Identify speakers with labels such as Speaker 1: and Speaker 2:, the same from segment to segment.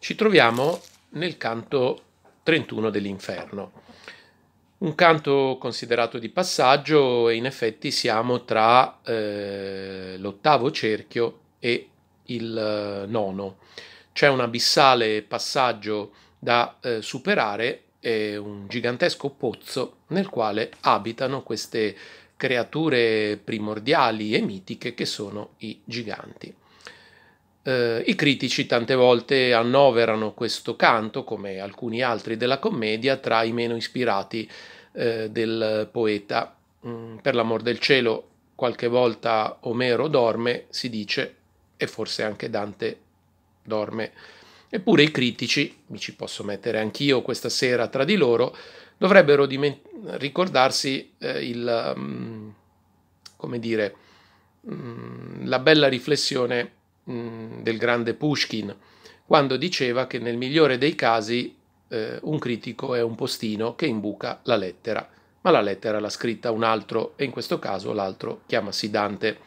Speaker 1: ci troviamo nel canto 31 dell'inferno. Un canto considerato di passaggio e in effetti siamo tra eh, l'ottavo cerchio e il eh, nono. C'è un abissale passaggio da eh, superare è un gigantesco pozzo nel quale abitano queste creature primordiali e mitiche che sono i giganti. Eh, I critici tante volte annoverano questo canto, come alcuni altri della commedia, tra i meno ispirati eh, del poeta. Mm, per l'amor del cielo, qualche volta Omero dorme, si dice, e forse anche Dante dorme. Eppure i critici, mi ci posso mettere anch'io questa sera tra di loro, dovrebbero diment- ricordarsi eh, il, um, come dire, um, la bella riflessione Mm, del grande Pushkin, quando diceva che nel migliore dei casi eh, un critico è un postino che imbuca la lettera, ma la lettera l'ha scritta un altro e in questo caso l'altro chiamasi Dante.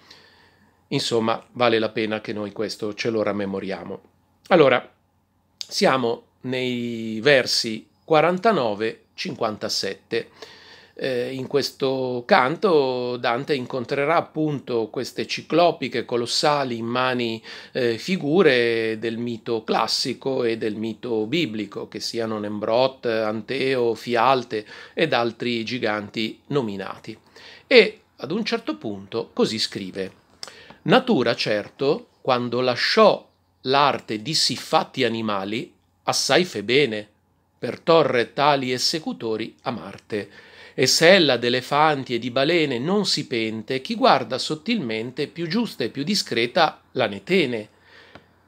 Speaker 1: Insomma, vale la pena che noi questo ce lo rammemoriamo. Allora, siamo nei versi 49-57. Eh, in questo canto Dante incontrerà appunto queste ciclopiche, colossali, immani eh, figure del mito classico e del mito biblico, che siano Nembrot, Anteo, Fialte ed altri giganti nominati. E ad un certo punto così scrive: Natura, certo, quando lasciò l'arte di siffatti animali, assai fe bene per torre tali esecutori a Marte e sella d'elefanti e di balene non si pente, chi guarda sottilmente, più giusta e più discreta, la ne tene.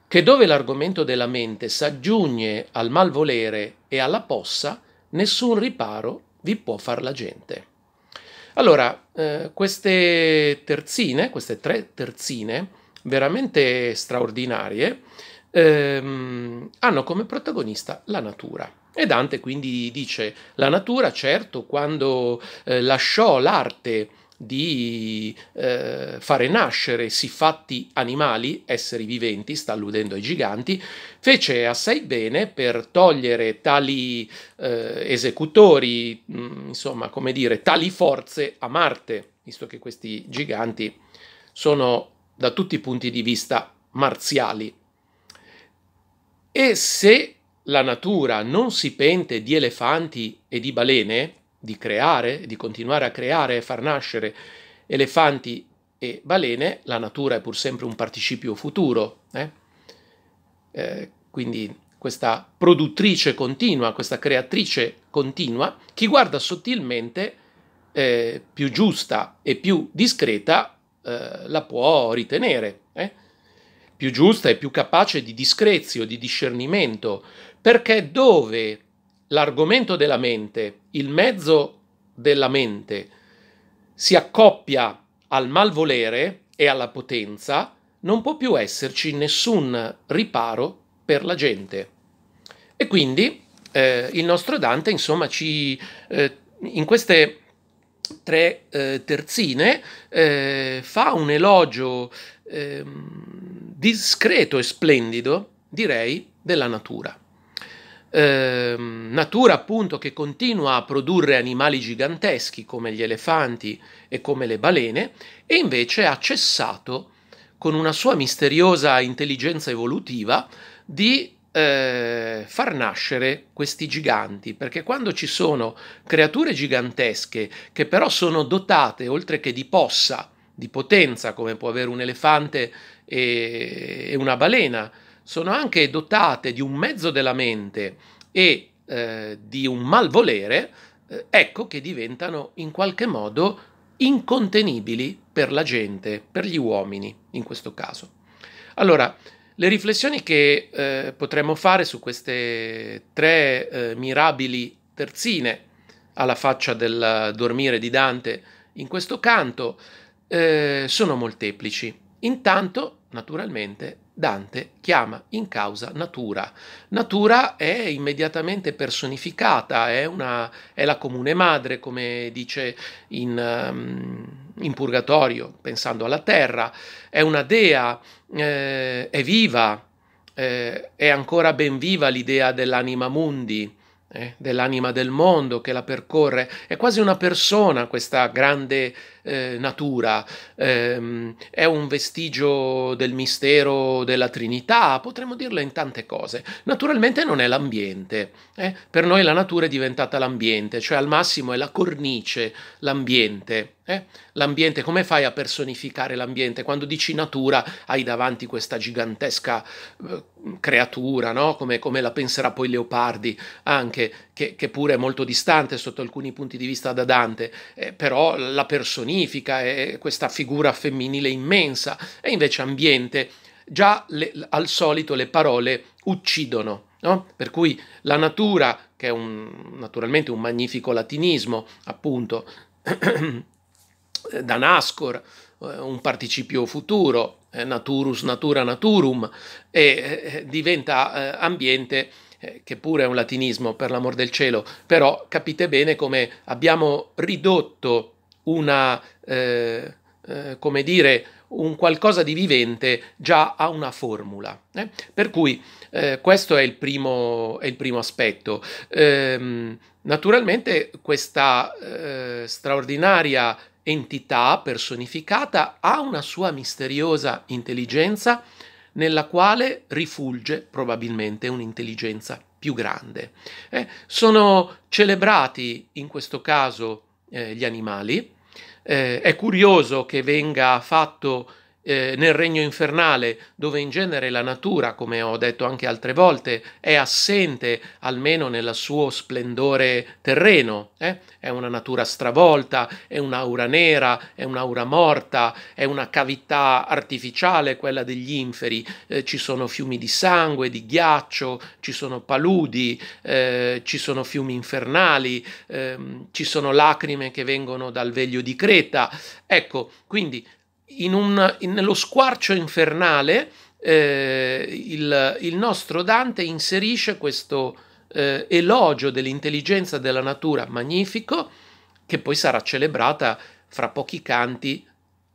Speaker 1: Che dove l'argomento della mente s'aggiugne al malvolere e alla possa, nessun riparo vi può far la gente. Allora, eh, queste terzine, queste tre terzine, veramente straordinarie, ehm, hanno come protagonista la natura. E Dante quindi dice la natura, certo, quando eh, lasciò l'arte di eh, fare nascere siffatti animali, esseri viventi, sta alludendo ai giganti, fece assai bene per togliere tali eh, esecutori, mh, mm, insomma, come dire, tali forze a Marte, visto che questi giganti sono da tutti i punti di vista marziali. E se la natura non si pente di elefanti e di balene, di creare, di continuare a creare e far nascere elefanti e balene, la natura è pur sempre un participio futuro. Eh? Eh, quindi questa produttrice continua, questa creatrice continua, chi guarda sottilmente, eh, più giusta e più discreta, eh, la può ritenere. Eh? più giusta e più capace di discrezio, di discernimento, perché dove l'argomento della mente, il mezzo della mente, si accoppia al malvolere e alla potenza, non può più esserci nessun riparo per la gente. E quindi eh, il nostro Dante, insomma, ci, eh, in queste tre eh, terzine, eh, fa un elogio eh, discreto e splendido, direi, della natura. Ehm, natura appunto che continua a produrre animali giganteschi come gli elefanti e come le balene e invece ha cessato con una sua misteriosa intelligenza evolutiva di eh, far nascere questi giganti, perché quando ci sono creature gigantesche che però sono dotate oltre che di possa, di potenza, come può avere un elefante e, e una balena, sono anche dotate di un mezzo della mente e eh, di un malvolere, eh, ecco che diventano in qualche modo incontenibili per la gente, per gli uomini in questo caso. Allora, le riflessioni che eh, potremmo fare su queste tre eh, mirabili terzine alla faccia del dormire di Dante in questo canto eh, sono molteplici. Intanto, naturalmente, Dante chiama in causa natura. Natura è immediatamente personificata, è, una, è la comune madre, come dice in... Um, in purgatorio, pensando alla terra, è una dea, eh, è viva, eh, è ancora ben viva l'idea dell'anima mundi, eh, dell'anima del mondo che la percorre, è quasi una persona questa grande eh, natura, eh, è un vestigio del mistero della Trinità, potremmo dirlo in tante cose. Naturalmente non è l'ambiente, eh? per noi la natura è diventata l'ambiente, cioè al massimo è la cornice, l'ambiente. Eh? L'ambiente, come fai a personificare l'ambiente? Quando dici natura hai davanti questa gigantesca eh, creatura, no? come, come, la penserà poi Leopardi anche, che, che, pure è molto distante sotto alcuni punti di vista da Dante, eh, però la personifica, è questa figura femminile immensa, e invece ambiente, già le, al solito le parole uccidono. No? Per cui la natura, che è un, naturalmente un magnifico latinismo, appunto, da nascor, eh, un participio futuro, eh, naturus, natura, naturum, e eh, diventa ambiente eh, che pure è un latinismo per l'amor del cielo, però capite bene come abbiamo ridotto una, eh, eh, come dire, un qualcosa di vivente già a una formula. Eh? Per cui eh, questo è il primo, è il primo aspetto. Ehm, naturalmente questa eh, straordinaria entità personificata ha una sua misteriosa intelligenza nella quale rifulge probabilmente un'intelligenza più grande. Eh, sono celebrati in questo caso eh, gli animali, eh, è curioso che venga fatto eh, nel regno infernale, dove in genere la natura, come ho detto anche altre volte, è assente almeno nel suo splendore terreno. Eh? È una natura stravolta, è un'aura nera, è un'aura morta, è una cavità artificiale, quella degli inferi. Eh, ci sono fiumi di sangue, di ghiaccio, ci sono paludi, eh, ci sono fiumi infernali, ehm, ci sono lacrime che vengono dal veglio di Creta. Ecco, quindi in un, in, nello squarcio infernale eh, il, il, nostro Dante inserisce questo eh, elogio dell'intelligenza della natura magnifico che poi sarà celebrata fra pochi canti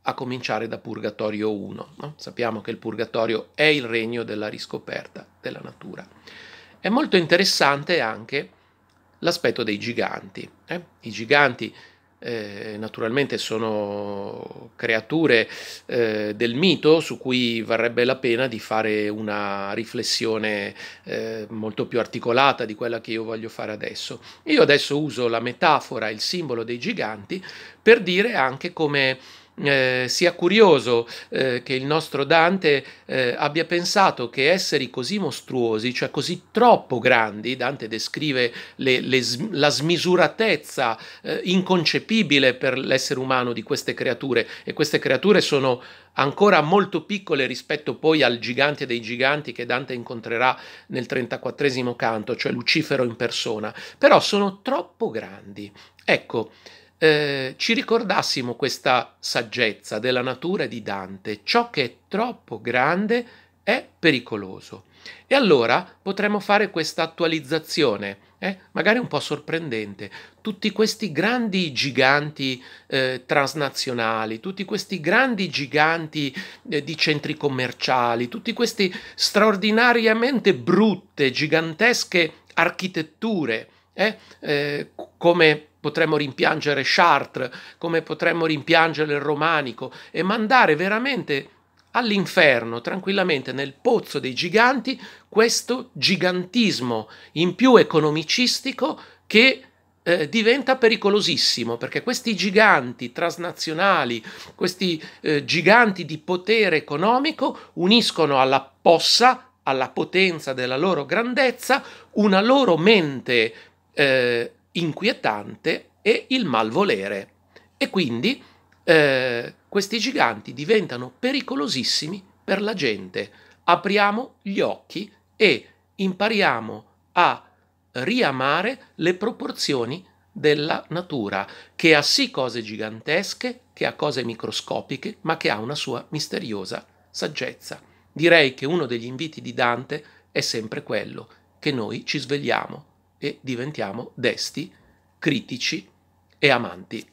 Speaker 1: a cominciare da Purgatorio 1. No? Sappiamo che il Purgatorio è il regno della riscoperta della natura. È molto interessante anche l'aspetto dei giganti. Eh? I giganti eh, naturalmente sono creature eh, del mito su cui varrebbe la pena di fare una riflessione eh, molto più articolata di quella che io voglio fare adesso. Io adesso uso la metafora, il simbolo dei giganti per dire anche come eh, sia curioso eh, che il nostro Dante eh, abbia pensato che esseri così mostruosi, cioè così troppo grandi, Dante descrive le, le, la smisuratezza eh, inconcepibile per l'essere umano di queste creature e queste creature sono ancora molto piccole rispetto poi al gigante dei giganti che Dante incontrerà nel 34 canto, cioè Lucifero in persona, però sono troppo grandi. Ecco, eh, ci ricordassimo questa saggezza della natura di Dante, ciò che è troppo grande è pericoloso. E allora potremmo fare questa attualizzazione, eh, magari un po' sorprendente. Tutti questi grandi giganti eh, transnazionali, tutti questi grandi giganti eh, di centri commerciali, tutti questi straordinariamente brutte, gigantesche architetture, eh, eh, come potremmo rimpiangere Chartres, come potremmo rimpiangere il romanico e mandare veramente all'inferno, tranquillamente nel pozzo dei giganti, questo gigantismo in più economicistico che eh, diventa pericolosissimo perché questi giganti transnazionali, questi eh, giganti di potere economico uniscono alla possa, alla potenza della loro grandezza, una loro mente eh, inquietante e il malvolere. E quindi eh, questi giganti diventano pericolosissimi per la gente. Apriamo gli occhi e impariamo a riamare le proporzioni della natura, che ha sì cose gigantesche, che ha cose microscopiche, ma che ha una sua misteriosa saggezza. Direi che uno degli inviti di Dante è sempre quello, che noi ci svegliamo e diventiamo desti, critici e amanti